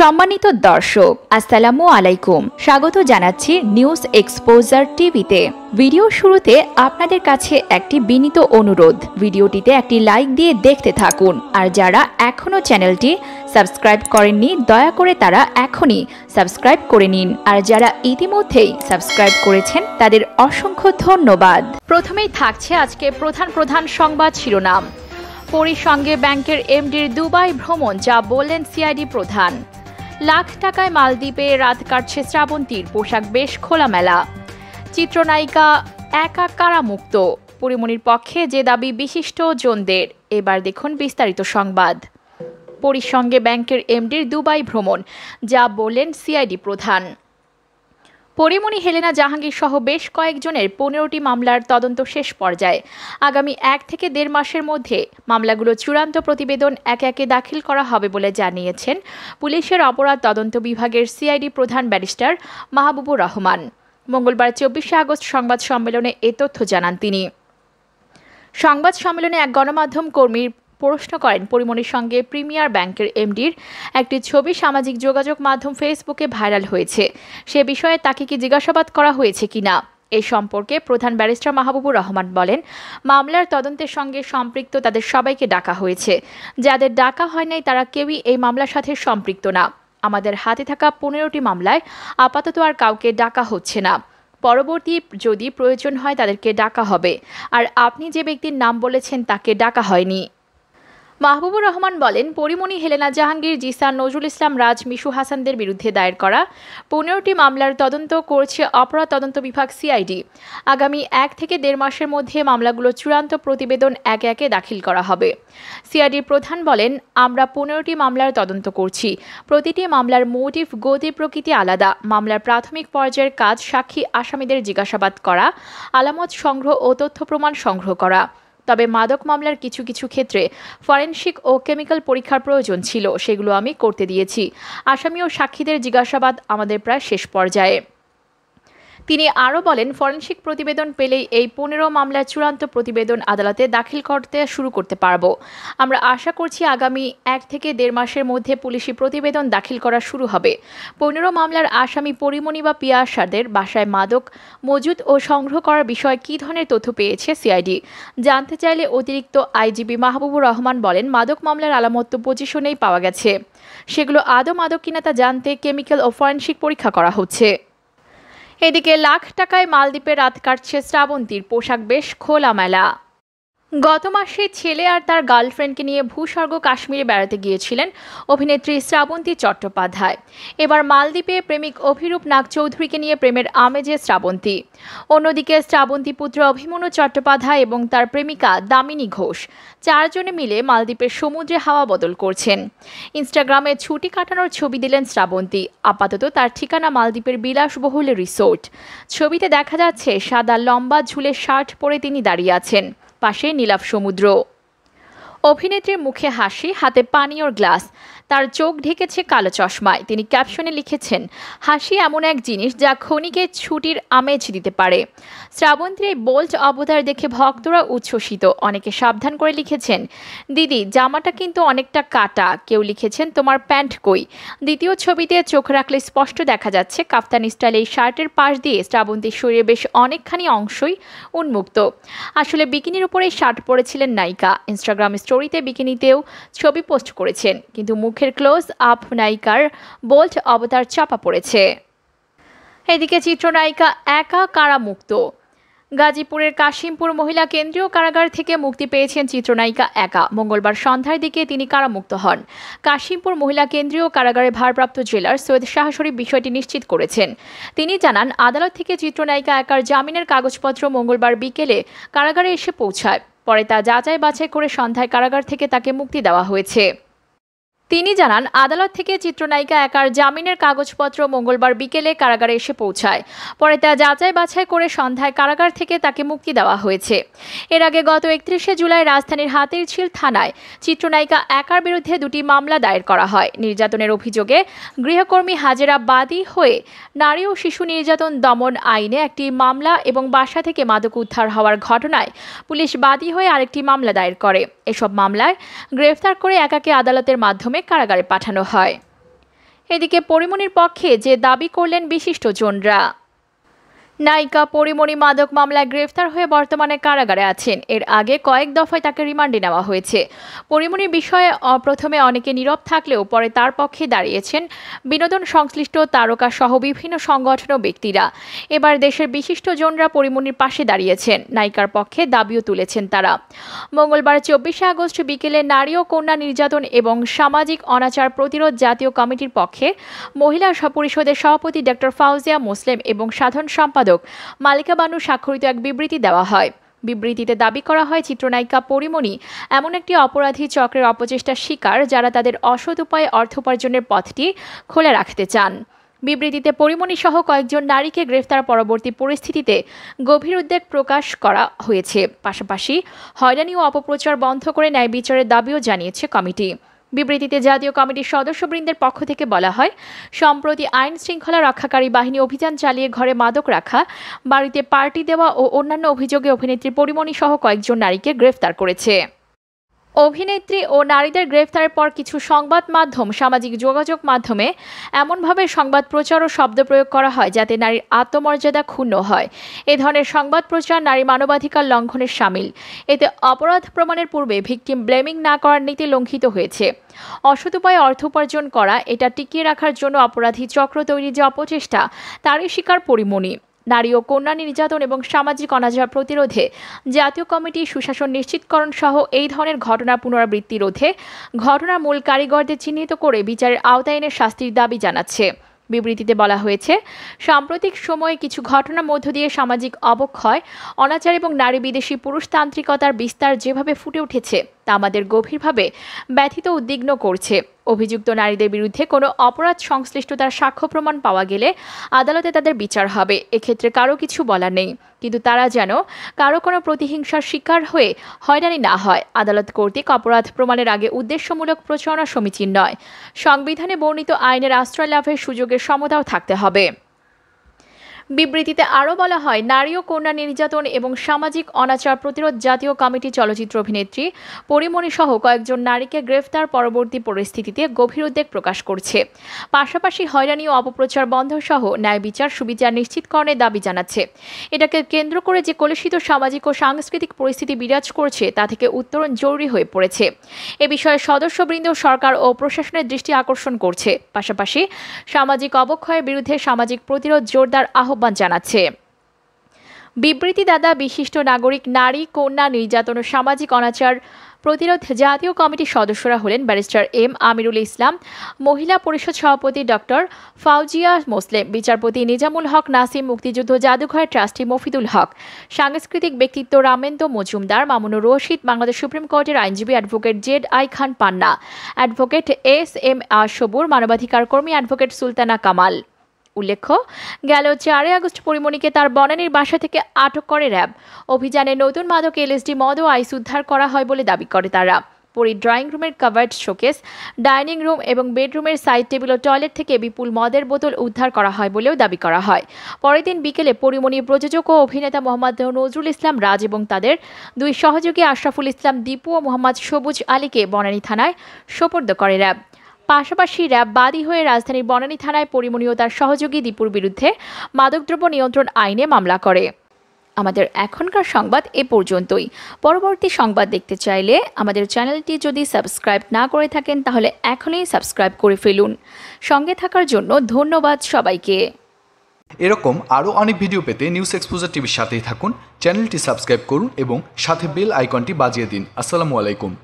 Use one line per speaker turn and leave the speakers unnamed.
সম্মানিত দর্শক আসসালামু আলাইকুম স্বাগত জানাচ্ছি নিউজ এক্সপোজার টিভিতে ভিডিও শুরুতে আপনাদের কাছে একটি বিনীত অনুরোধ ভিডিওটিতে একটি লাইক দিয়ে দেখতে থাকুন আর যারা এখনও চ্যানেলটি সাবস্ক্রাইব করেননি দয়া করে তারা এখনই সাবস্ক্রাইব করে নিন আর যারা ইতিমধ্যেই সাবস্ক্রাইব করেছেন তাদের অসংখ্য ধন্যবাদ প্রথমেই থাকছে আজকে প্রধান প্রধান সংবাদ শিরোনাম পরিসঙ্গে ব্যাংকের এমডির দুবাই ভ্রমণ যা বললেন সিআইডি প্রধান লাখ টাকায় মালদ্বীপে রাত কাটছে শ্রাবন্তীর পোশাক বেশ খোলামেলা চিত্রনায়িকা একা কারামুক্ত পরিমণির পক্ষে যে দাবি বিশিষ্ট জনদের এবার দেখুন বিস্তারিত সংবাদ পরিসঙ্গে ব্যাংকের এমডির দুবাই ভ্রমণ যা বললেন সিআইডি প্রধান পরিমণি হেলেনা জাহাঙ্গীর সহ বেশ কয়েকজনের পনেরোটি মামলার তদন্ত শেষ পর্যায়ে আগামী এক থেকে দেড় মাসের মধ্যে মামলাগুলো চূড়ান্ত প্রতিবেদন একে একে দাখিল করা হবে বলে জানিয়েছেন পুলিশের অপরাধ তদন্ত বিভাগের সিআইডি প্রধান ব্যারিস্টার মাহবুবুর রহমান মঙ্গলবার চব্বিশে আগস্ট সংবাদ সম্মেলনে এ তথ্য জানান তিনি সংবাদ সম্মেলনে এক গণমাধ্যম কর্মীর প্রশ্ন করেন পরিমণির সঙ্গে প্রিমিয়ার ব্যাংকের এমডির একটি ছবি সামাজিক যোগাযোগ মাধ্যম ফেসবুকে ভাইরাল হয়েছে সে বিষয়ে তাকে কি জিজ্ঞাসাবাদ করা হয়েছে কিনা এ সম্পর্কে প্রধান ব্যারিস্টার মাহবুবুর রহমান বলেন মামলার তদন্তের সঙ্গে সম্পৃক্ত তাদের সবাইকে ডাকা হয়েছে যাদের ডাকা হয় নাই তারা কেউই এই মামলার সাথে সম্পৃক্ত না আমাদের হাতে থাকা পনেরোটি মামলায় আপাতত আর কাউকে ডাকা হচ্ছে না পরবর্তী যদি প্রয়োজন হয় তাদেরকে ডাকা হবে আর আপনি যে ব্যক্তির নাম বলেছেন তাকে ডাকা হয়নি মাহবুবুর রহমান বলেন পরিমণি হেলেনা জাহাঙ্গীর জিসান নজরুল ইসলাম রাজ মিশু হাসানদের বিরুদ্ধে দায়ের করা পনেরোটি মামলার তদন্ত করছে অপরাধ তদন্ত বিভাগ সিআইডি আগামী এক থেকে দেড় মাসের মধ্যে মামলাগুলো চূড়ান্ত প্রতিবেদন একে একে দাখিল করা হবে সিআইডির প্রধান বলেন আমরা পনেরোটি মামলার তদন্ত করছি প্রতিটি মামলার মোটিভ গতি প্রকৃতি আলাদা মামলার প্রাথমিক পর্যায়ের কাজ সাক্ষী আসামিদের জিজ্ঞাসাবাদ করা আলামত সংগ্রহ ও তথ্য প্রমাণ সংগ্রহ করা তবে মাদক মামলার কিছু কিছু ক্ষেত্রে ফরেনসিক ও কেমিক্যাল পরীক্ষার প্রয়োজন ছিল সেগুলো আমি করতে দিয়েছি আসামি ও সাক্ষীদের জিজ্ঞাসাবাদ আমাদের প্রায় শেষ পর্যায়ে তিনি আরও বলেন ফরেনসিক প্রতিবেদন পেলেই এই পনেরো মামলার চূড়ান্ত প্রতিবেদন আদালতে দাখিল করতে শুরু করতে পারব আমরা আশা করছি আগামী এক থেকে দেড় মাসের মধ্যে পুলিশি প্রতিবেদন দাখিল করা শুরু হবে পনেরো মামলার আসামি পরিমণি বা পিয়াসাদের বাসায় মাদক মজুদ ও সংগ্রহ করার বিষয়ে কী ধরনের তথ্য পেয়েছে সিআইডি জানতে চাইলে অতিরিক্ত আইজিবি মাহবুবুর রহমান বলেন মাদক মামলার আলামত পজিশনেই পাওয়া গেছে সেগুলো আদৌ মাদক কিনা তা জানতে কেমিক্যাল ও ফরেনসিক পরীক্ষা করা হচ্ছে এদিকে লাখ টাকায় মালদ্বীপে রাত কাটছে শ্রাবন্তীর পোশাক বেশ খোলা মেলা গত মাসে ছেলে আর তার গার্লফ্রেন্ডকে নিয়ে ভূস্বর্গ কাশ্মীরে বেড়াতে গিয়েছিলেন অভিনেত্রী শ্রাবন্তী চট্টোপাধ্যায় এবার মালদ্বীপে প্রেমিক অভিরূপ নাগ চৌধুরীকে নিয়ে প্রেমের আমেজে শ্রাবন্তী অন্যদিকে শ্রাবন্তী পুত্র অভিমনু চট্টোপাধ্যায় এবং তার প্রেমিকা দামিনী ঘোষ চারজনে মিলে মালদ্বীপের সমুদ্রে হাওয়া বদল করছেন ইনস্টাগ্রামে ছুটি কাটানোর ছবি দিলেন শ্রাবন্তী আপাতত তার ঠিকানা মালদ্বীপের বিলাসবহুল রিসোর্ট ছবিতে দেখা যাচ্ছে সাদা লম্বা ঝুলে শার্ট পরে তিনি দাঁড়িয়ে আছেন পাশে নীলাভ সমুদ্র অভিনেত্রীর মুখে হাসি হাতে পানীয়র গ্লাস তার চোখ ঢেকেছে কালো চশমায় তিনি ক্যাপশনে লিখেছেন হাসি এমন এক জিনিস যা ক্ষণিকে ছুটির আমেজ দিতে পারে শ্রাবন্তীর এই বোল্ট অবতার দেখে ভক্তরা উচ্ছ্বসিত অনেকে সাবধান করে লিখেছেন দিদি জামাটা কিন্তু অনেকটা কাটা কেউ লিখেছেন তোমার প্যান্ট কই দ্বিতীয় ছবিতে চোখ রাখলে স্পষ্ট দেখা যাচ্ছে কাফতানি স্টাইল এই শার্টের পাশ দিয়ে শ্রাবন্তীর শরীরে বেশ অনেকখানি অংশই উন্মুক্ত আসলে বিকিনির উপরে শার্ট পরেছিলেন নায়িকা ইনস্টাগ্রাম স্টোর স্টোরিতে বিকিনিতেও ছবি পোস্ট করেছেন কিন্তু মুখের ক্লোজ আপ নায়িকার বোল্ট অবতার চাপা পড়েছে এদিকে চিত্রনায়িকা একা কারা মুক্ত গাজীপুরের কাশিমপুর মহিলা কেন্দ্রীয় কারাগার থেকে মুক্তি পেয়েছেন চিত্রনায়িকা একা মঙ্গলবার সন্ধ্যার দিকে তিনি কারামুক্ত হন কাশিমপুর মহিলা কেন্দ্রীয় কারাগারে ভারপ্রাপ্ত জেলার সৈয়দ শাহ বিষয়টি নিশ্চিত করেছেন তিনি জানান আদালত থেকে চিত্রনায়িকা একার জামিনের কাগজপত্র মঙ্গলবার বিকেলে কারাগারে এসে পৌঁছায় পরে তা যাচাই বাছাই করে সন্ধ্যায় কারাগার থেকে তাকে মুক্তি দেওয়া হয়েছে তিনি জানান আদালত থেকে চিত্রনায়িকা একার জামিনের কাগজপত্র মঙ্গলবার বিকেলে কারাগারে এসে পৌঁছায় পরে তা যাচাই বাছাই করে সন্ধ্যায় কারাগার থেকে তাকে মুক্তি দেওয়া হয়েছে এর আগে গত একত্রিশে জুলাই রাজধানীর হাতিরঝিল থানায় চিত্রনায়িকা একার বিরুদ্ধে দুটি মামলা দায়ের করা হয় নির্যাতনের অভিযোগে গৃহকর্মী হাজেরা বাদী হয়ে নারী ও শিশু নির্যাতন দমন আইনে একটি মামলা এবং বাসা থেকে মাদক উদ্ধার হওয়ার ঘটনায় পুলিশ বাদী হয়ে আরেকটি মামলা দায়ের করে এসব মামলায় গ্রেফতার করে একাকে আদালতের মাধ্যমে কারাগারে পাঠানো হয় এদিকে পরিমণির পক্ষে যে দাবি করলেন বিশিষ্ট জনরা নায়িকা পরিমণি মাদক মামলায় গ্রেফতার হয়ে বর্তমানে কারাগারে আছেন এর আগে কয়েক দফায় তাকে রিমান্ডে নেওয়া হয়েছে পরিমণির বিষয়ে প্রথমে অনেকে নীরব থাকলেও পরে তার পক্ষে দাঁড়িয়েছেন বিনোদন সংশ্লিষ্ট তারকা সহ বিভিন্ন সংগঠন ও ব্যক্তিরা এবার দেশের বিশিষ্ট জনরা পরিমণির পাশে দাঁড়িয়েছেন নায়িকার পক্ষে দাবিও তুলেছেন তারা মঙ্গলবার চব্বিশে আগস্ট বিকেলে নারী ও কন্যা নির্যাতন এবং সামাজিক অনাচার প্রতিরোধ জাতীয় কমিটির পক্ষে মহিলা পরিষদের সভাপতি ডক্টর ফাউজিয়া মুসলিম এবং সাধারণ সম্পাদক সম্পাদক মালিকা বানু স্বাক্ষরিত এক বিবৃতি দেওয়া হয় বিবৃতিতে দাবি করা হয় চিত্রনায়িকা পরিমণি এমন একটি অপরাধী চক্রের অপচেষ্টার শিকার যারা তাদের অসৎ উপায়ে অর্থ উপার্জনের পথটি খোলা রাখতে চান বিবৃতিতে পরিমণি সহ কয়েকজন নারীকে গ্রেফতার পরবর্তী পরিস্থিতিতে গভীর উদ্বেগ প্রকাশ করা হয়েছে পাশাপাশি হয়রানি ও অপপ্রচার বন্ধ করে ন্যায় বিচারের দাবিও জানিয়েছে কমিটি বিবৃতিতে জাতীয় কমিটির সদস্যবৃন্দের পক্ষ থেকে বলা হয় সম্প্রতি আইন শৃঙ্খলা রক্ষাকারী বাহিনী অভিযান চালিয়ে ঘরে মাদক রাখা বাড়িতে পার্টি দেওয়া ও অন্যান্য অভিযোগে অভিনেত্রী পরিমণি সহ কয়েকজন নারীকে গ্রেফতার করেছে অভিনেত্রী ও নারীদের গ্রেফতারের পর কিছু সংবাদ মাধ্যম সামাজিক যোগাযোগ মাধ্যমে এমনভাবে সংবাদ প্রচার ও শব্দ প্রয়োগ করা হয় যাতে নারীর আত্মমর্যাদা ক্ষুণ্ণ হয় এ ধরনের সংবাদ প্রচার নারী মানবাধিকার লঙ্ঘনের সামিল এতে অপরাধ প্রমাণের পূর্বে ভিকটিম ব্লেমিং না করার নীতি লঙ্ঘিত হয়েছে অসৎ উপায়ে অর্থ উপার্জন করা এটা টিকিয়ে রাখার জন্য অপরাধী চক্র তৈরি যে অপচেষ্টা তারই শিকার পরিমণি নারী ও কন্যা নির্যাতন এবং সামাজিক অনাচার প্রতিরোধে জাতীয় কমিটি সুশাসন নিশ্চিতকরণ সহ এই ধরনের ঘটনা পুনরাবৃত্তি রোধে ঘটনার মূল কারিগরদের চিহ্নিত করে বিচারের আওতায় এনে শাস্তির দাবি জানাচ্ছে বিবৃতিতে বলা হয়েছে সাম্প্রতিক সময়ে কিছু ঘটনার মধ্য দিয়ে সামাজিক অবক্ষয় অনাচার এবং নারী বিদেশি পুরুষতান্ত্রিকতার বিস্তার যেভাবে ফুটে উঠেছে তা আমাদের গভীরভাবে ব্যথিত উদ্বিগ্ন করছে অভিযুক্ত নারীদের বিরুদ্ধে কোনো অপরাধ সংশ্লিষ্টতার সাক্ষ্য প্রমাণ পাওয়া গেলে আদালতে তাদের বিচার হবে এক্ষেত্রে কারো কিছু বলা নেই কিন্তু তারা যেন কারো কোনো প্রতিহিংসার শিকার হয়ে হয়রানি না হয় আদালত কর্তৃক অপরাধ প্রমাণের আগে উদ্দেশ্যমূলক প্রচারণা সমীচীন নয় সংবিধানে বর্ণিত আইনের আশ্রয় লাভের সুযোগের সমতাও থাকতে হবে বিবৃতিতে আরও বলা হয় নারী ও কন্যা নির্যাতন এবং সামাজিক অনাচার প্রতিরোধ জাতীয় কমিটি চলচ্চিত্র অভিনেত্রী পরিমণি সহ কয়েকজন নারীকে গ্রেফতার পরবর্তী পরিস্থিতিতে গভীর উদ্বেগ প্রকাশ করছে পাশাপাশি হয়রানি ও অপপ্রচার বন্ধ সহ ন্যায় বিচার সুবিচার নিশ্চিতকরণের দাবি জানাচ্ছে এটাকে কেন্দ্র করে যে কলুষিত সামাজিক ও সাংস্কৃতিক পরিস্থিতি বিরাজ করছে তা থেকে উত্তরণ জরুরি হয়ে পড়েছে এ বিষয়ে সদস্যবৃন্দ সরকার ও প্রশাসনের দৃষ্টি আকর্ষণ করছে পাশাপাশি সামাজিক অবক্ষয়ের বিরুদ্ধে সামাজিক প্রতিরোধ জোরদার আহ্বান আহ্বান জানাচ্ছে বিবৃতিদাতা বিশিষ্ট নাগরিক নারী কন্যা নির্যাতন ও সামাজিক অনাচার প্রতিরোধ জাতীয় কমিটির সদস্যরা হলেন ব্যারিস্টার এম আমিরুল ইসলাম মহিলা পরিষদ সভাপতি ডক্টর ফাউজিয়া মোসলেম বিচারপতি নিজামুল হক নাসিম মুক্তিযুদ্ধ জাদুঘর ট্রাস্টি মফিদুল হক সাংস্কৃতিক ব্যক্তিত্ব রামেন্দ্র মজুমদার মামুনুর রশিদ বাংলাদেশ সুপ্রিম কোর্টের আইনজীবী advocate Z I Khan Panna advocate S M R Sabur মানবাধিকার কর্মী অ্যাডভোকেট সুলতানা কামাল উল্লেখ্য গেল চারই আগস্ট পরিমণিকে তার বনানীর বাসা থেকে আটক করে র্যাব অভিযানে নতুন মাদক এলএসডি মদ ও আইস উদ্ধার করা হয় বলে দাবি করে তারা পরি ড্রয়িং রুমের কাভার্ড শোকেস ডাইনিং রুম এবং বেডরুমের সাইড টেবিল ও টয়লেট থেকে বিপুল মদের বোতল উদ্ধার করা হয় বলেও দাবি করা হয় পরের দিন বিকেলে পরিমণি প্রযোজক ও অভিনেতা মোহাম্মদ নজরুল ইসলাম রাজ এবং তাদের দুই সহযোগী আশরাফুল ইসলাম দীপু ও মোহাম্মদ সবুজ আলীকে বনানী থানায় সোপর্দ করে র্যাব পাশাপাশি র্যাব বাদী হয়ে রাজধানীর বনানী থানায় পরিমণি ও তার সহযোগী দীপুর বিরুদ্ধে মাদকদ্রব্য নিয়ন্ত্রণ আইনে মামলা করে আমাদের এখনকার সংবাদ এ পর্যন্তই পরবর্তী সংবাদ দেখতে চাইলে আমাদের চ্যানেলটি যদি সাবস্ক্রাইব না করে থাকেন তাহলে এখনই সাবস্ক্রাইব করে ফেলুন সঙ্গে থাকার জন্য ধন্যবাদ সবাইকে এরকম আরও অনেক ভিডিও পেতে নিউজ এক্সপোজার টিভির সাথেই থাকুন চ্যানেলটি সাবস্ক্রাইব করুন এবং সাথে বেল আইকনটি বাজিয়ে দিন আসসালামু আলাইকুম